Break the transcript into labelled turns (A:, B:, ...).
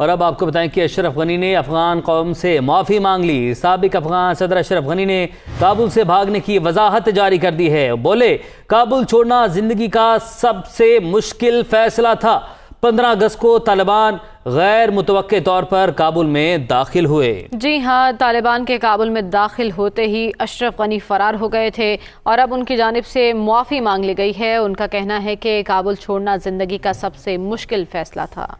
A: और अब आपको बताएं कि अशरफ गनी ने अफगान कौम से माफ़ी मांग ली सबक अफगान सदर अशरफ गनी ने काबुल से भागने की वजाहत जारी कर दी है बोले काबुल छोड़ना ज़िंदगी का सबसे मुश्किल फैसला था पंद्रह अगस्त को तालिबान गैर मुतव तौर पर काबुल में दाखिल हुए
B: जी हाँ तालिबान के काबुल में दाखिल होते ही अशरफ गनी फरार हो गए थे और अब उनकी जानब से मुआफ़ी मांग ली गई है उनका कहना है कि काबुल छोड़ना ज़िंदगी का सबसे मुश्किल फैसला था